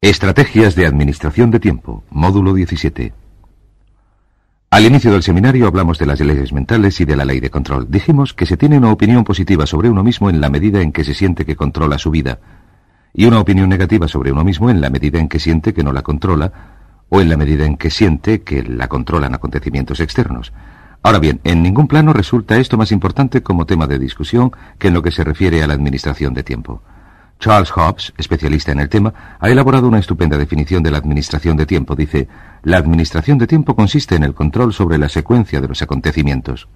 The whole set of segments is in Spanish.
Estrategias de Administración de Tiempo, módulo 17. Al inicio del seminario hablamos de las leyes mentales y de la ley de control. Dijimos que se tiene una opinión positiva sobre uno mismo en la medida en que se siente que controla su vida, y una opinión negativa sobre uno mismo en la medida en que siente que no la controla, o en la medida en que siente que la controlan acontecimientos externos. Ahora bien, en ningún plano resulta esto más importante como tema de discusión que en lo que se refiere a la administración de tiempo. Charles Hobbes, especialista en el tema, ha elaborado una estupenda definición de la administración de tiempo. Dice, la administración de tiempo consiste en el control sobre la secuencia de los acontecimientos.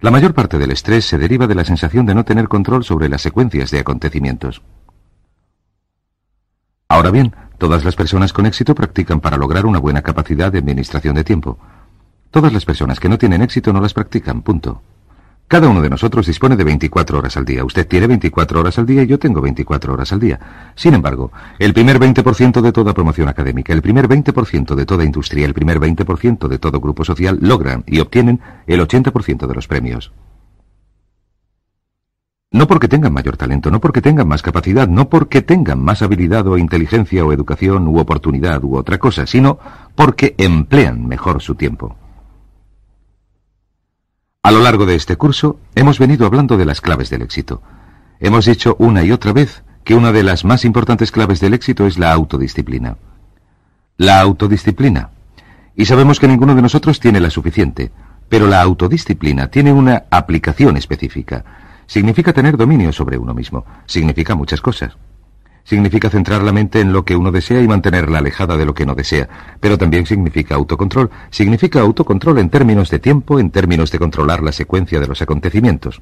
La mayor parte del estrés se deriva de la sensación de no tener control sobre las secuencias de acontecimientos. Ahora bien, todas las personas con éxito practican para lograr una buena capacidad de administración de tiempo. Todas las personas que no tienen éxito no las practican, punto. Cada uno de nosotros dispone de 24 horas al día. Usted tiene 24 horas al día y yo tengo 24 horas al día. Sin embargo, el primer 20% de toda promoción académica, el primer 20% de toda industria, el primer 20% de todo grupo social logran y obtienen el 80% de los premios. No porque tengan mayor talento, no porque tengan más capacidad, no porque tengan más habilidad o inteligencia o educación u oportunidad u otra cosa, sino porque emplean mejor su tiempo largo de este curso hemos venido hablando de las claves del éxito. Hemos dicho una y otra vez que una de las más importantes claves del éxito es la autodisciplina. La autodisciplina. Y sabemos que ninguno de nosotros tiene la suficiente, pero la autodisciplina tiene una aplicación específica. Significa tener dominio sobre uno mismo, significa muchas cosas significa centrar la mente en lo que uno desea y mantenerla alejada de lo que no desea, pero también significa autocontrol. Significa autocontrol en términos de tiempo, en términos de controlar la secuencia de los acontecimientos.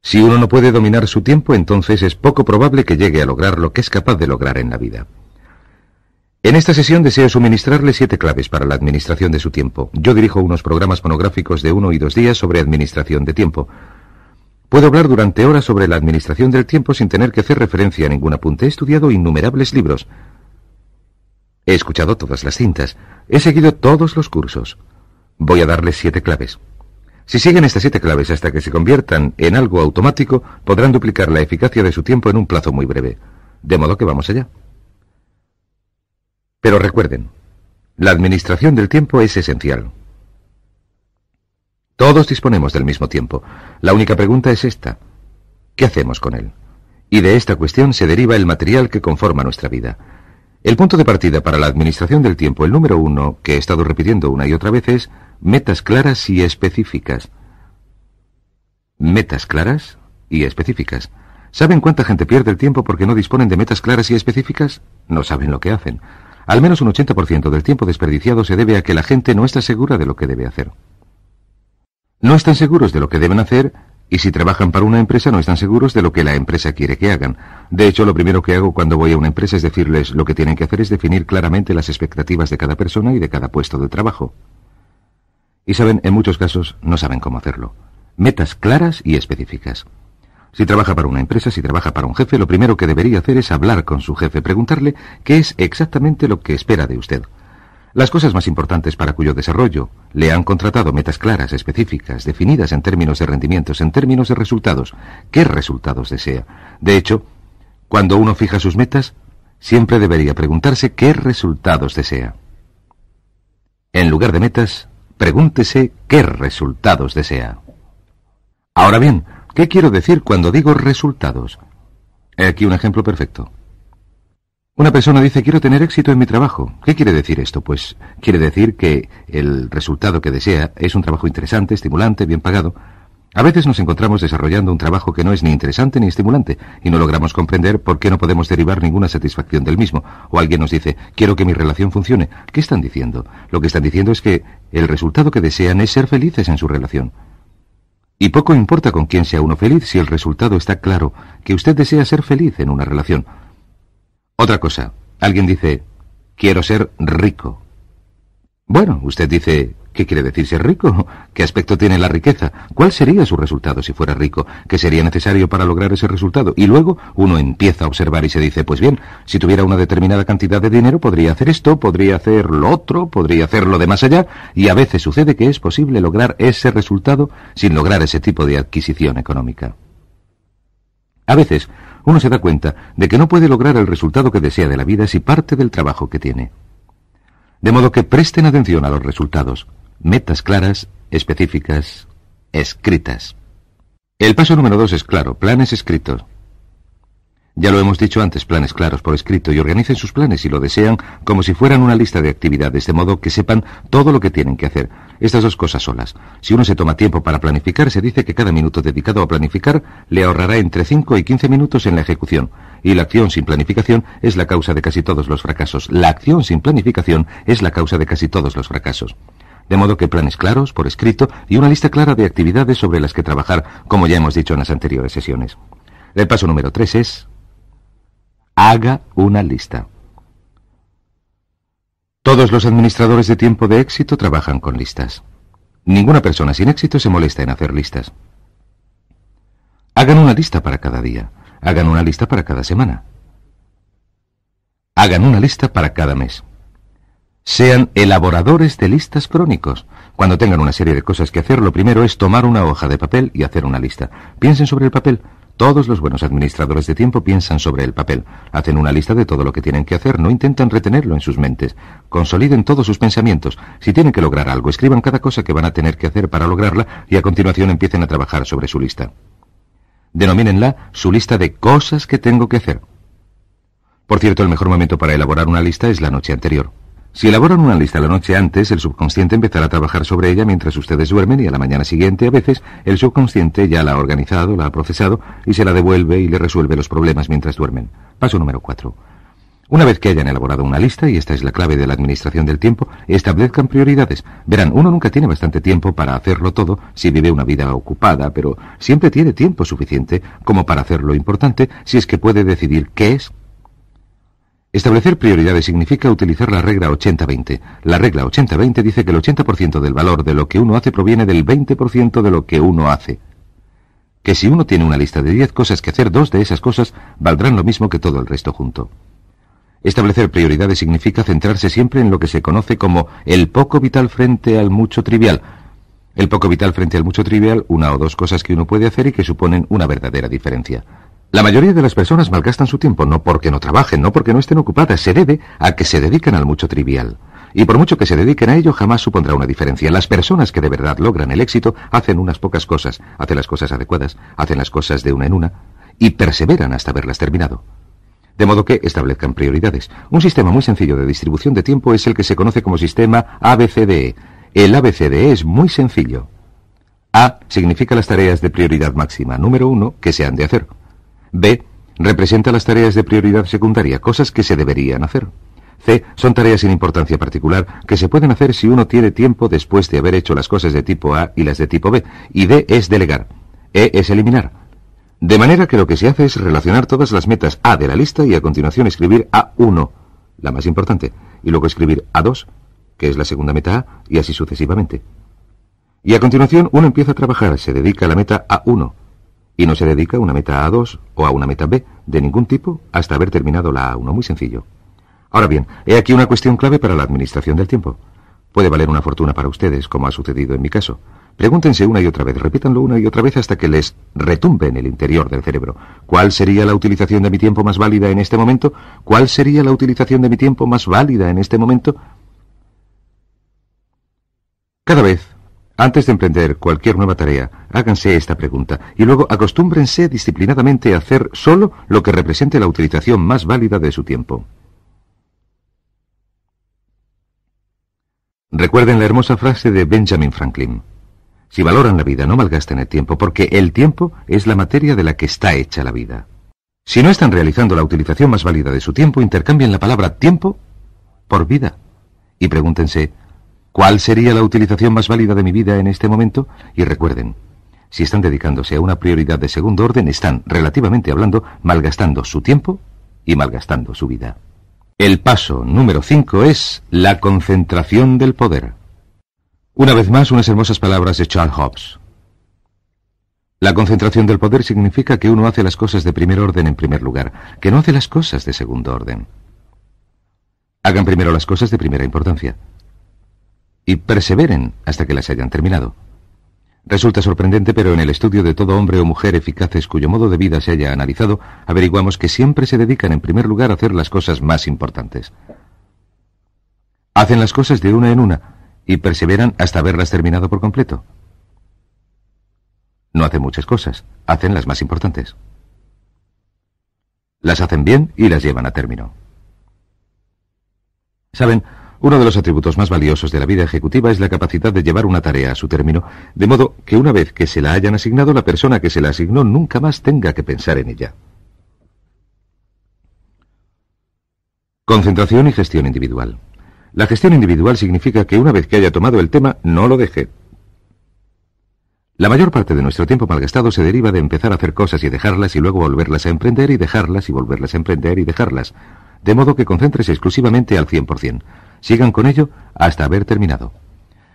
Si uno no puede dominar su tiempo, entonces es poco probable que llegue a lograr lo que es capaz de lograr en la vida. En esta sesión deseo suministrarle siete claves para la administración de su tiempo. Yo dirijo unos programas monográficos de uno y dos días sobre administración de tiempo. Puedo hablar durante horas sobre la administración del tiempo sin tener que hacer referencia a ningún apunte. He estudiado innumerables libros. He escuchado todas las cintas. He seguido todos los cursos. Voy a darles siete claves. Si siguen estas siete claves hasta que se conviertan en algo automático, podrán duplicar la eficacia de su tiempo en un plazo muy breve. De modo que vamos allá. Pero recuerden, la administración del tiempo es esencial. Todos disponemos del mismo tiempo. La única pregunta es esta. ¿Qué hacemos con él? Y de esta cuestión se deriva el material que conforma nuestra vida. El punto de partida para la administración del tiempo, el número uno, que he estado repitiendo una y otra vez, es metas claras y específicas. Metas claras y específicas. ¿Saben cuánta gente pierde el tiempo porque no disponen de metas claras y específicas? No saben lo que hacen. Al menos un 80% del tiempo desperdiciado se debe a que la gente no está segura de lo que debe hacer. No están seguros de lo que deben hacer y si trabajan para una empresa no están seguros de lo que la empresa quiere que hagan. De hecho, lo primero que hago cuando voy a una empresa es decirles lo que tienen que hacer es definir claramente las expectativas de cada persona y de cada puesto de trabajo. Y saben, en muchos casos no saben cómo hacerlo. Metas claras y específicas. Si trabaja para una empresa, si trabaja para un jefe, lo primero que debería hacer es hablar con su jefe, preguntarle qué es exactamente lo que espera de usted. Las cosas más importantes para cuyo desarrollo le han contratado metas claras, específicas, definidas en términos de rendimientos, en términos de resultados. ¿Qué resultados desea? De hecho, cuando uno fija sus metas, siempre debería preguntarse qué resultados desea. En lugar de metas, pregúntese qué resultados desea. Ahora bien, ¿qué quiero decir cuando digo resultados? He aquí un ejemplo perfecto. Una persona dice, quiero tener éxito en mi trabajo. ¿Qué quiere decir esto? Pues quiere decir que el resultado que desea es un trabajo interesante, estimulante, bien pagado. A veces nos encontramos desarrollando un trabajo que no es ni interesante ni estimulante y no logramos comprender por qué no podemos derivar ninguna satisfacción del mismo. O alguien nos dice, quiero que mi relación funcione. ¿Qué están diciendo? Lo que están diciendo es que el resultado que desean es ser felices en su relación. Y poco importa con quién sea uno feliz si el resultado está claro, que usted desea ser feliz en una relación. Otra cosa. Alguien dice, quiero ser rico. Bueno, usted dice, ¿qué quiere decir ser rico? ¿Qué aspecto tiene la riqueza? ¿Cuál sería su resultado si fuera rico? ¿Qué sería necesario para lograr ese resultado? Y luego uno empieza a observar y se dice, pues bien, si tuviera una determinada cantidad de dinero podría hacer esto, podría hacer lo otro, podría hacer lo de más allá, y a veces sucede que es posible lograr ese resultado sin lograr ese tipo de adquisición económica. A veces, uno se da cuenta de que no puede lograr el resultado que desea de la vida si parte del trabajo que tiene. De modo que presten atención a los resultados, metas claras, específicas, escritas. El paso número dos es claro, planes escritos. Ya lo hemos dicho antes, planes claros por escrito y organicen sus planes si lo desean como si fueran una lista de actividades, de modo que sepan todo lo que tienen que hacer. Estas dos cosas solas. Si uno se toma tiempo para planificar, se dice que cada minuto dedicado a planificar le ahorrará entre 5 y 15 minutos en la ejecución. Y la acción sin planificación es la causa de casi todos los fracasos. La acción sin planificación es la causa de casi todos los fracasos. De modo que planes claros, por escrito, y una lista clara de actividades sobre las que trabajar, como ya hemos dicho en las anteriores sesiones. El paso número 3 es haga una lista. Todos los administradores de tiempo de éxito trabajan con listas. Ninguna persona sin éxito se molesta en hacer listas. Hagan una lista para cada día. Hagan una lista para cada semana. Hagan una lista para cada mes. Sean elaboradores de listas crónicos. Cuando tengan una serie de cosas que hacer, lo primero es tomar una hoja de papel y hacer una lista. Piensen sobre el papel, todos los buenos administradores de tiempo piensan sobre el papel, hacen una lista de todo lo que tienen que hacer, no intentan retenerlo en sus mentes, consoliden todos sus pensamientos. Si tienen que lograr algo, escriban cada cosa que van a tener que hacer para lograrla y a continuación empiecen a trabajar sobre su lista. Denomínenla su lista de cosas que tengo que hacer. Por cierto, el mejor momento para elaborar una lista es la noche anterior. Si elaboran una lista la noche antes, el subconsciente empezará a trabajar sobre ella mientras ustedes duermen y a la mañana siguiente a veces el subconsciente ya la ha organizado, la ha procesado y se la devuelve y le resuelve los problemas mientras duermen. Paso número 4. Una vez que hayan elaborado una lista, y esta es la clave de la administración del tiempo, establezcan prioridades. Verán, uno nunca tiene bastante tiempo para hacerlo todo si vive una vida ocupada, pero siempre tiene tiempo suficiente como para hacer lo importante si es que puede decidir qué es, Establecer prioridades significa utilizar la regla 80-20. La regla 80-20 dice que el 80% del valor de lo que uno hace proviene del 20% de lo que uno hace. Que si uno tiene una lista de 10 cosas que hacer, dos de esas cosas valdrán lo mismo que todo el resto junto. Establecer prioridades significa centrarse siempre en lo que se conoce como el poco vital frente al mucho trivial. El poco vital frente al mucho trivial, una o dos cosas que uno puede hacer y que suponen una verdadera diferencia. La mayoría de las personas malgastan su tiempo no porque no trabajen, no porque no estén ocupadas, se debe a que se dedican al mucho trivial. Y por mucho que se dediquen a ello, jamás supondrá una diferencia. Las personas que de verdad logran el éxito hacen unas pocas cosas, hacen las cosas adecuadas, hacen las cosas de una en una y perseveran hasta haberlas terminado. De modo que establezcan prioridades. Un sistema muy sencillo de distribución de tiempo es el que se conoce como sistema ABCDE. El ABCDE es muy sencillo. A significa las tareas de prioridad máxima. Número uno, que se han de hacer. B. Representa las tareas de prioridad secundaria, cosas que se deberían hacer. C. Son tareas sin importancia particular que se pueden hacer si uno tiene tiempo después de haber hecho las cosas de tipo A y las de tipo B. Y D es delegar. E es eliminar. De manera que lo que se hace es relacionar todas las metas A de la lista y a continuación escribir A1, la más importante, y luego escribir A2, que es la segunda meta A, y así sucesivamente. Y a continuación uno empieza a trabajar, se dedica a la meta A1, y no se dedica a una meta A2 o a una meta B de ningún tipo hasta haber terminado la A1. Muy sencillo. Ahora bien, he aquí una cuestión clave para la administración del tiempo. Puede valer una fortuna para ustedes, como ha sucedido en mi caso. Pregúntense una y otra vez, repítanlo una y otra vez hasta que les retumbe en el interior del cerebro. ¿Cuál sería la utilización de mi tiempo más válida en este momento? ¿Cuál sería la utilización de mi tiempo más válida en este momento? Cada vez antes de emprender cualquier nueva tarea, háganse esta pregunta y luego acostúmbrense disciplinadamente a hacer solo lo que represente la utilización más válida de su tiempo. Recuerden la hermosa frase de Benjamin Franklin. Si valoran la vida, no malgasten el tiempo, porque el tiempo es la materia de la que está hecha la vida. Si no están realizando la utilización más válida de su tiempo, intercambien la palabra tiempo por vida y pregúntense, cuál sería la utilización más válida de mi vida en este momento y recuerden, si están dedicándose a una prioridad de segundo orden, están, relativamente hablando, malgastando su tiempo y malgastando su vida. El paso número 5 es la concentración del poder. Una vez más, unas hermosas palabras de Charles Hobbes. La concentración del poder significa que uno hace las cosas de primer orden en primer lugar, que no hace las cosas de segundo orden. Hagan primero las cosas de primera importancia, y perseveren hasta que las hayan terminado. Resulta sorprendente, pero en el estudio de todo hombre o mujer eficaces cuyo modo de vida se haya analizado, averiguamos que siempre se dedican en primer lugar a hacer las cosas más importantes. Hacen las cosas de una en una y perseveran hasta haberlas terminado por completo. No hacen muchas cosas, hacen las más importantes. Las hacen bien y las llevan a término. Saben, uno de los atributos más valiosos de la vida ejecutiva es la capacidad de llevar una tarea a su término, de modo que una vez que se la hayan asignado, la persona que se la asignó nunca más tenga que pensar en ella. Concentración y gestión individual. La gestión individual significa que una vez que haya tomado el tema, no lo deje. La mayor parte de nuestro tiempo malgastado se deriva de empezar a hacer cosas y dejarlas y luego volverlas a emprender y dejarlas y volverlas a emprender y dejarlas, de modo que concéntrese exclusivamente al 100%. Sigan con ello hasta haber terminado.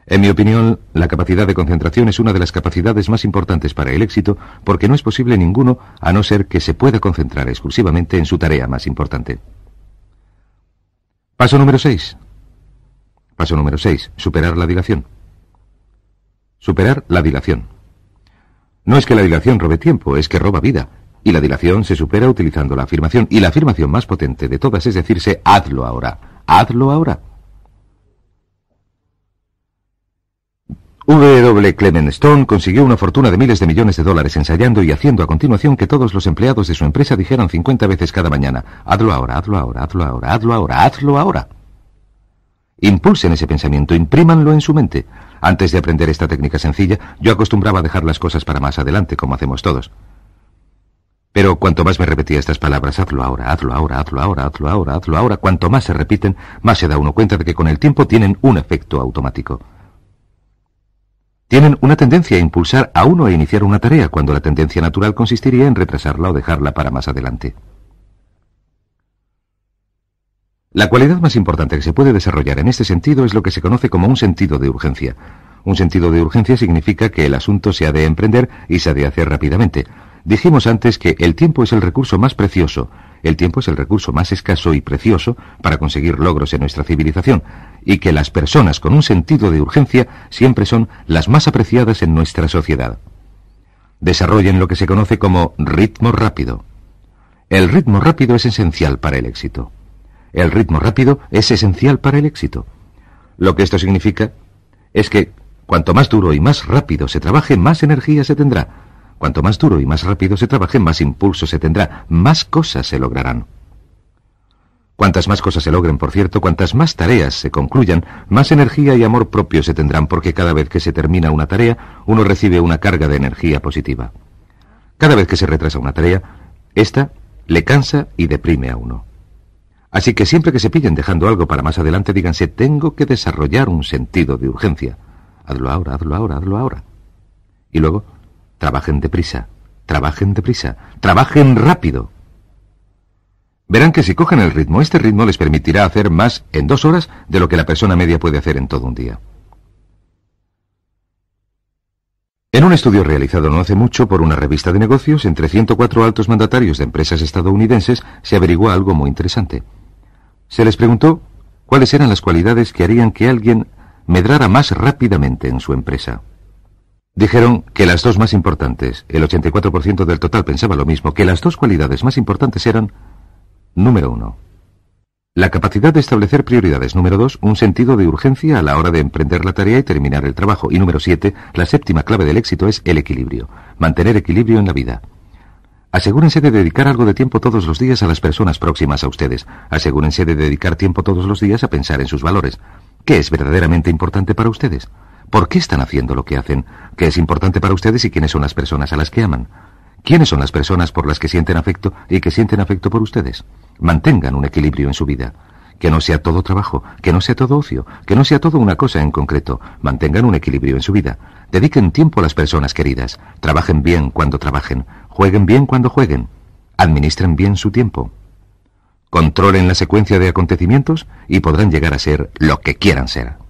En mi opinión, la capacidad de concentración es una de las capacidades más importantes para el éxito porque no es posible ninguno a no ser que se pueda concentrar exclusivamente en su tarea más importante. Paso número 6. Paso número 6. Superar la dilación. Superar la dilación. No es que la dilación robe tiempo, es que roba vida. Y la dilación se supera utilizando la afirmación. Y la afirmación más potente de todas es decirse, hazlo ahora. Hazlo ahora. W. Clement Stone consiguió una fortuna de miles de millones de dólares ensayando y haciendo a continuación que todos los empleados de su empresa dijeran 50 veces cada mañana, hazlo ahora, hazlo ahora, hazlo ahora, hazlo ahora, hazlo ahora. Impulsen ese pensamiento, imprímanlo en su mente. Antes de aprender esta técnica sencilla, yo acostumbraba a dejar las cosas para más adelante, como hacemos todos. Pero cuanto más me repetía estas palabras, hazlo ahora, hazlo ahora, hazlo ahora, hazlo ahora, hazlo ahora, cuanto más se repiten, más se da uno cuenta de que con el tiempo tienen un efecto automático tienen una tendencia a impulsar a uno a iniciar una tarea cuando la tendencia natural consistiría en retrasarla o dejarla para más adelante. La cualidad más importante que se puede desarrollar en este sentido es lo que se conoce como un sentido de urgencia. Un sentido de urgencia significa que el asunto se ha de emprender y se ha de hacer rápidamente, Dijimos antes que el tiempo es el recurso más precioso, el tiempo es el recurso más escaso y precioso para conseguir logros en nuestra civilización, y que las personas con un sentido de urgencia siempre son las más apreciadas en nuestra sociedad. Desarrollen lo que se conoce como ritmo rápido. El ritmo rápido es esencial para el éxito. El ritmo rápido es esencial para el éxito. Lo que esto significa es que cuanto más duro y más rápido se trabaje, más energía se tendrá Cuanto más duro y más rápido se trabaje, más impulso se tendrá, más cosas se lograrán. Cuantas más cosas se logren, por cierto, cuantas más tareas se concluyan, más energía y amor propio se tendrán porque cada vez que se termina una tarea, uno recibe una carga de energía positiva. Cada vez que se retrasa una tarea, esta le cansa y deprime a uno. Así que siempre que se pillen dejando algo para más adelante, díganse, tengo que desarrollar un sentido de urgencia. Hazlo ahora, hazlo ahora, hazlo ahora. Y luego, Trabajen deprisa, trabajen deprisa, trabajen rápido. Verán que si cogen el ritmo, este ritmo les permitirá hacer más en dos horas de lo que la persona media puede hacer en todo un día. En un estudio realizado no hace mucho por una revista de negocios entre 104 altos mandatarios de empresas estadounidenses se averiguó algo muy interesante. Se les preguntó cuáles eran las cualidades que harían que alguien medrara más rápidamente en su empresa. Dijeron que las dos más importantes, el 84% del total pensaba lo mismo, que las dos cualidades más importantes eran, número uno, la capacidad de establecer prioridades, número dos, un sentido de urgencia a la hora de emprender la tarea y terminar el trabajo, y número siete, la séptima clave del éxito es el equilibrio, mantener equilibrio en la vida. Asegúrense de dedicar algo de tiempo todos los días a las personas próximas a ustedes. Asegúrense de dedicar tiempo todos los días a pensar en sus valores. ¿Qué es verdaderamente importante para ustedes? ¿Por qué están haciendo lo que hacen? ¿Qué es importante para ustedes y quiénes son las personas a las que aman? ¿Quiénes son las personas por las que sienten afecto y que sienten afecto por ustedes? Mantengan un equilibrio en su vida. Que no sea todo trabajo, que no sea todo ocio, que no sea todo una cosa en concreto. Mantengan un equilibrio en su vida. Dediquen tiempo a las personas queridas. Trabajen bien cuando trabajen. Jueguen bien cuando jueguen. Administren bien su tiempo. Controlen la secuencia de acontecimientos y podrán llegar a ser lo que quieran ser.